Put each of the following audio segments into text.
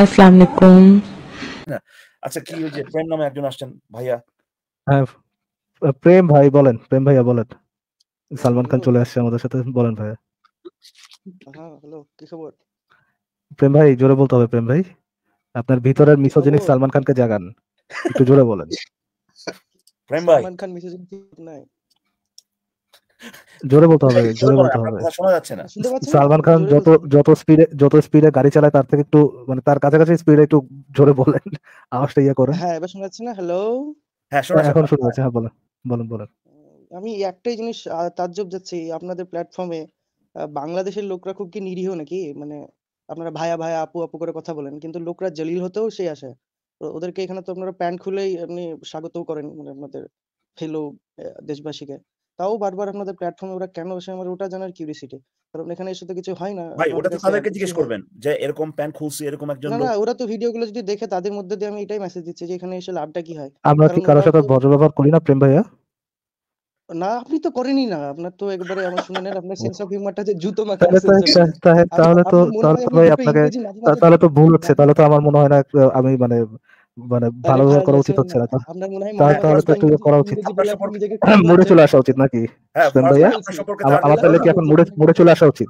আচ্ছা কি প্রেম নামে একজন আসছেন ভাইয়া হ্যাঁ প্রেম ভাই বলেন প্রেম ভাইয়া বলেন সালমান খান চলে আসছে আমাদের সাথে বলেন ভাইয়া হ্যাঁ, হ্যালো কি খবর প্রেম ভাই জোরে বলতে হবে প্রেম ভাই আপনার ভিতরের মিসোজেনিক সালমান খানকে জাগান একটু জোরে বলেন প্রেম ভাই সালমান খান মিসোজেনিক নাই জোরে বলতে হবে জোরে বলতে হবে শোনা যাচ্ছে না সালমান খান যত যত স্পিডে যত স্পিডে গাড়ি চালায় তার থেকে একটু মানে তার কাছাকাছি স্পিডে একটু জোরে বলেন আওয়াজটা ইয়া করে হ্যাঁ এবার শোনা যাচ্ছে না হ্যালো হ্যাঁ শোনা এখন শোনা যাচ্ছে হ্যাঁ বলেন বলেন বলেন আমি একটাই জিনিস তাজ্জব যাচ্ছি আপনাদের প্ল্যাটফর্মে বাংলাদেশের লোকরা খুব কি নিরীহ নাকি মানে আপনারা ভায়া ভায়া আপু আপু করে কথা বলেন কিন্তু লোকরা জলিল হতেও সেই আসে ওদেরকে এখানে তো আপনারা প্যান্ট খুলেই আপনি স্বাগতও করেন মানে আপনাদের ফেলো দেশবাসীকে তাও বারবার আপনাদের প্ল্যাটফর্মে ওরা কেন আসে আমার ওটা জানার কিউরিসিটি কারণ এখানে এসে তো কিছু হয় না ভাই ওটা তো তাদেরকে জিজ্ঞেস করবেন যে এরকম প্যান খুলছি এরকম একজন না না ওরা তো ভিডিওগুলো যদি দেখে তাদের মধ্যে দিয়ে আমি এটাই মেসেজ দিচ্ছি যে এখানে এসে লাভটা কি হয় আমরা কি কারোর সাথে বজ্র ব্যবহার করি না প্রেম ভাইয়া না আপনি তো করেনই না আপনার তো একবারে আমার শুনে নেন আপনার সেন্স অফ হিউমারটা যে জুতো মাখা তাহলে তো তাহলে তো তাহলে তো ভুল হচ্ছে তাহলে তো আমার মনে হয় না আমি মানে মানে ভালোভাবে করা উচিত হচ্ছে না তাহলে তো একটু করা উচিত মুড়ে চলে আসা উচিত নাকি হ্যাঁ, আমার তাহলে কি এখন মুড়ে মুড়ে চলে আসা উচিত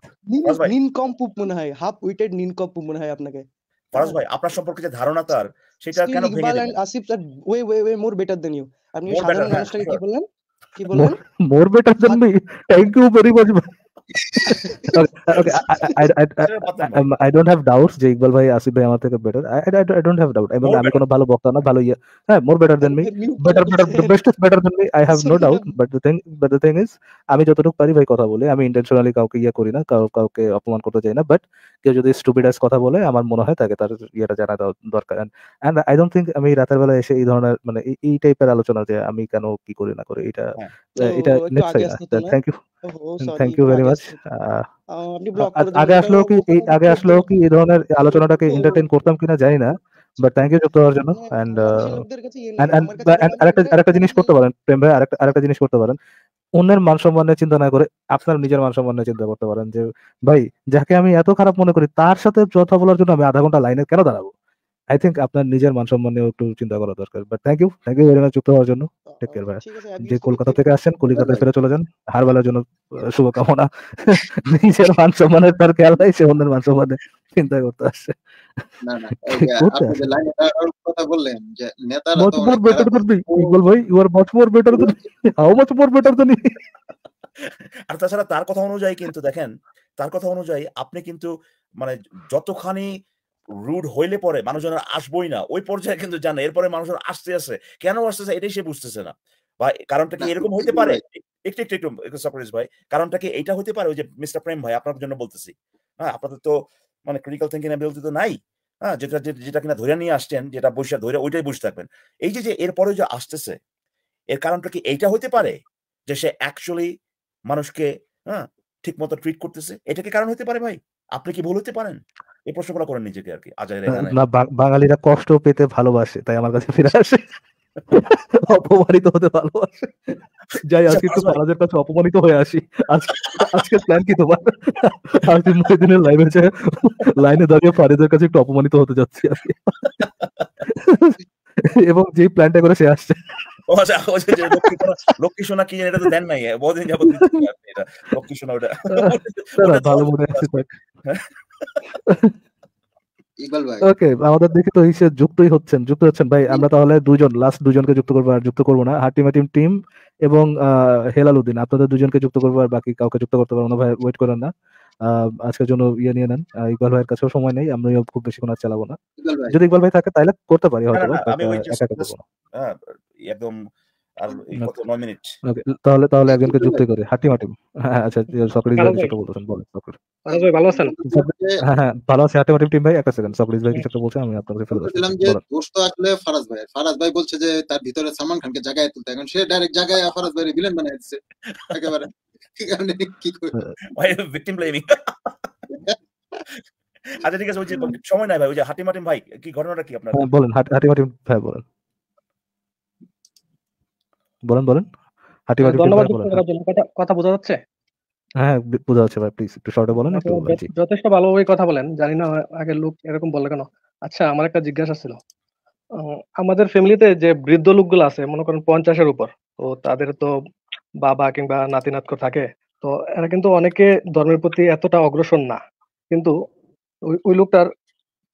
নিন কম পুপ মনে হয় হাফ উইটেড নিন কম পুপ মনে হয় আপনাকে ফারাজ ভাই আপনার সম্পর্কে যে ধারণা তার সেটা কেন ভেঙে দিলেন Asif sir way way way more better than you আপনি সাধারণ হ্যাঁ, মানুষটাকে কি বললেন কি বললেন more better than me thank you very much ভাই okay, I, I, I, don't have doubts যে ইকবাল ভাই আসিফ ভাই আমার থেকে better I I don't have doubt এবং আমি কোনো ভালো বক্তা না ভালো ইয়া হ্যাঁ more better than me better better best better than me I have no doubt but the thing but the thing is আমি যতটুকু পারি ভাই কথা বলি আমি ইন্টেনশনালি কাউকে ইয়া করি না কাউকে অপমান করতে চাই না বাট কেউ যদি স্টুপিডাস কথা বলে আমার মনে হয় তাকে তার ইয়েটা জানা দরকার অ্যান্ড আই ডোন্ট থিঙ্ক আমি রাতের বেলা এসে এই ধরনের মানে এই টাইপের আলোচনা যে আমি কেন কি করি না করি এটা হ্যাঁ। এটা thank you thank you very much আগে আসলেও কি এই আগে আসলেও কি এই ধরনের আলোচনাটাকে এন্টারটেইন করতাম কিনা জানি না বাট থ্যাংক ইউ যুক্ত হওয়ার জন্য অ্যান্ড মানে uh, আরেকটা আরেকটা জিনিস করতে পারেন প্রেম ভাই আরেকটা আরেকটা জিনিস করতে পারেন অন্যের মান সম্মান নিয়ে চিন্তা না করে আপনার নিজের মান সম্মান নিয়ে চিন্তা করতে পারেন যে ভাই যাকে আমি এত খারাপ মনে করি তার সাথে কথা বলার জন্য আমি আধা ঘন্টা লাইনে কেন দাঁড়াবো আই থিঙ্ক আপনার নিজের মান সম্মান নিয়েও একটু চিন্তা করা দরকার but thank you thank you very much যুক্ত হওয়ার জন্য টেক কেয়ার ভাই যে কলকাতা থেকে আসছেন কলকাতায় আচ্ছা। ফিরে চলে যান বেলার জন্য শুভকামনা নিজের মান সম্মানের তার খেয়াল নাই সে অন্যের মান সম্মানের চিন্তা করতে আসছে আর তাছাড়া তার কথা অনুযায়ী কিন্তু দেখেন তার কথা অনুযায়ী আপনি কিন্তু মানে যতখানি রুড হইলে পরে মানুষজন আসবোই না ওই পর্যায়ে কিন্তু জানে এরপরে মানুষজন আসতে আসে কেন আসতেছে এটাই সে বুঝতেছে না বা কারণটা কি এরকম হইতে পারে একটু একটু একটু একটু সারপ্রাইজ ভাই কারণটা কি এটা হতে পারে ওই যে মিস্টার প্রেম ভাই আপনার জন্য বলতেছি হ্যাঁ আপনাদের তো মানে ক্রিটিক্যাল থিঙ্কিং অ্যাবিলিটি তো নাই হ্যাঁ যেটা যেটা কিনা ধরে নিয়ে আসছেন যেটা বসে ধরে ওইটাই বসে থাকবেন এই যে যে এরপরে যে আসতেছে এর কারণটা কি এইটা হতে পারে যে সে অ্যাকচুয়ালি মানুষকে হ্যাঁ ঠিক মতো ট্রিট করতেছে এটা কি কারণ হতে পারে ভাই আপনি কি ভুল হতে পারেন এই প্রশ্নগুলো করেন নিজেকে আর কি আজ বাঙালিরা কষ্ট পেতে ভালোবাসে তাই আমার কাছে ফিরে আসে অপমানিত হতে ভালোবাসে যাই আজকে একটু সারাজের আচ্ছা। কাছে অপমানিত হয়ে আসি আজকে প্ল্যান কি তোমার আজকে মহিদিনের লাইনে লাইনে দাঁড়িয়ে ফারাজের কাছে একটু অপমানিত হতে যাচ্ছি আজকে এবং যে প্ল্যানটা করে সে আসছে আচ্ছা, লক্ষ্মী সোনা কি এটা তো দেন নাই বহুদিন যাবত লক্ষ্মী সোনা ওটা ভালো মনে আছে ইকবাল ভাই ওকে আমাদের দেখে তো হিসেবে যুক্তই হচ্ছেন যুক্ত হচ্ছেন ভাই আমরা তাহলে দুজন লাস্ট দুজনকে যুক্ত করবো আর যুক্ত করবো না টিম এবং হেলাল উদ্দিন আপনাদের দুজনকে যুক্ত করবো আর বাকি কাউকে যুক্ত করতে পারবো না ভাই ওয়েট করেন না আজকের জন্য ইয়ে নিয়ে নেন ইকবাল ভাইয়ের কাছেও সময় নেই আমরা খুব বেশি আর চালাবো না যদি ইকবাল ভাই থাকে তাহলে করতে পারি হয়তো একদম আর আচ্ছা। কত মিনিট তাহলে তাহলে একজনকে যুক্ত করে হাতিম হ্যাঁ, আচ্ছা বলেন ভাই ভালো আছেন হ্যাঁ, হ্যাঁ ভালো আছে টিম ভাই একটা হ্যাঁ। সেকেন্ড বলছেন আমি আপনাকে ফেলে দিলাম যে আসলে ভাই ভাই বলছে যে তার ভিতরে সালমান খানকে জায়গায় তুলতে এখন সে ডাইরেক্ট জায়গায় ফরাজ ভাই ভিলেন বানায় দিচ্ছে একেবারে কি করে ভাই ভিকটিম ব্লেমিং আচ্ছা ঠিক আছে সময় নাই ভাই ওই যে হাতিম ভাই কি ঘটনাটা কি আপনার বলেন হাতি মাটি ভাই বলেন বলেন বলেন হাটি হ্যাঁ, বাটি ধন্যবাদ কথা বোঝা যাচ্ছে হ্যাঁ বোঝা যাচ্ছে ভাই প্লিজ একটু শর্টে বলেন একটু আচ্ছা, যথেষ্ট ভালোভাবে কথা বলেন জানি না আগে লোক এরকম বলে কেন আচ্ছা আমার একটা জিজ্ঞাসা ছিল আমাদের ফ্যামিলিতে যে বৃদ্ধ লোকগুলো আছে মনে করেন পঞ্চাশের উপর তো তাদের তো বাবা কিংবা নাতি নাতক থাকে তো এরা কিন্তু অনেকে ধর্মের প্রতি এতটা অগ্রসর না কিন্তু ওই ওই লোকটার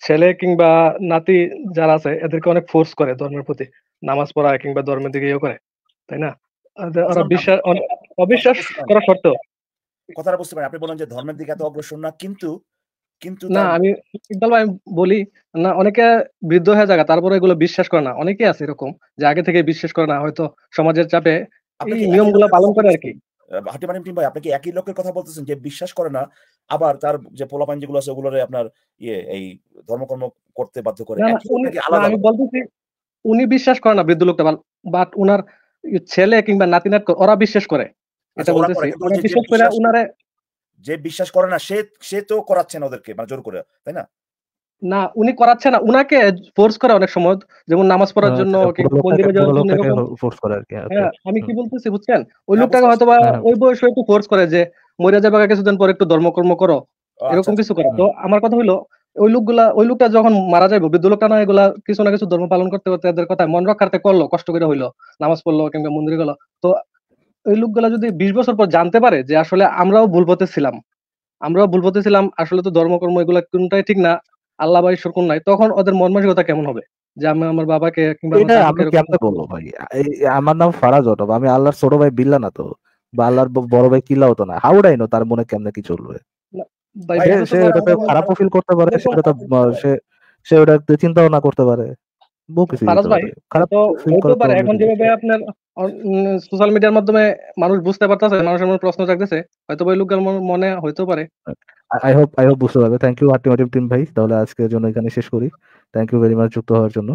ছেলে কিংবা নাতি যারা আছে এদেরকে অনেক ফোর্স করে ধর্মের প্রতি নামাজ পড়া কিংবা ধর্মের দিকে ইয়ে করে তাই না আচ্ছা, অবিশ্বাস করা শর্ত কথাটা বুঝতে পারি আপনি বলেন যে ধর্মের দিকে এত অগ্রসর না কিন্তু কিন্তু না আমি ইকবাল ভাই বলি না অনেকে বৃদ্ধ হয়ে যায় তারপরে এগুলো বিশ্বাস করে না অনেকে আছে এরকম যে আগে থেকে বিশ্বাস করে না হয়তো সমাজের চাপে নিয়মগুলো পালন করে আর কি হাটিমানিম মানে ভাই আপনি কি একই লোকের কথা বলতেছেন যে বিশ্বাস করে না আবার তার যে পোলাপান যেগুলো আছে ওগুলোরে আপনার ইয়ে এই ধর্মকর্ম করতে বাধ্য করে আমি বলতেছি উনি বিশ্বাস করে না বৃদ্ধ লোকটা বাট উনার ছেলে কিংবা নাতি নাট ওরা বিশ্বাস করে এটা বলতেছি ওরা মানে বিশ্বাস করে উনারে যে বিশ্বাস করে না সে সে তো করাচ্ছে না ওদেরকে মানে জোর করে তাই না না উনি করাচ্ছে না উনাকে ফোর্স করে অনেক সময় যেমন নামাজ পড়ার হ্যাঁ, জন্য আচ্ছা, আচ্ছা, হ্যাঁ, আমি কি আচ্ছা। বলতেছি বুঝছেন ওই হ্যাঁ, লোকটাকে হয়তো বা ওই বয়স একটু ফোর্স করে যে মরিয়া যাবে কিছুদিন পর একটু ধর্মকর্ম করো এরকম কিছু করে তো আমার কথা হলো ওই লোকগুলা ওই লোকটা যখন মারা যায় বৃদ্ধ লোকটা না এগুলা কিছু না কিছু ধর্ম পালন করতে করতে এদের কথা মন রক্ষার্থে করলো কষ্ট করে হইলো নামাজ পড়লো কিংবা মন্দিরে গেলো তো ওই লোকগুলা যদি বিশ বছর পর জানতে পারে যে আসলে আমরাও ভুল পথে ছিলাম আমরাও ভুল পথে ছিলাম আসলে তো ধর্মকর্ম এগুলা কোনটাই ঠিক না আল্লাহ বা ঈশ্বর কোন নাই তখন ওদের মন মানসিকতা কেমন হবে যে আমি আমার বাবাকে কিংবা বলবো ভাই আমার নাম ফারাজ অটব আমি আল্লাহর ছোট ভাই বিল্লা না তো বা আল্লাহর বড় ভাই কিল্লা হতো না হাউডাই নো তার মনে কেমন কি চলবে সে খারাপও ফিল করতে পারে সেটা সে সে ওটা চিন্তাও না করতে পারে এখন যেভাবে আপনার সোশ্যাল মিডিয়ার মাধ্যমে মানুষ বুঝতে পারতেছে মানুষের মনে প্রশ্ন থাকতেছে হয়তো ওই লোকের মনে হইতে পারে আই হোপ আই হোপ বুঝতে পারবে থ্যাংক ইউ আলটিমেটিভ টিম ভাই তাহলে আজকের জন্য এখানে শেষ করি থ্যাংক ইউ ভেরি মাচ যুক্ত হওয়ার জন্য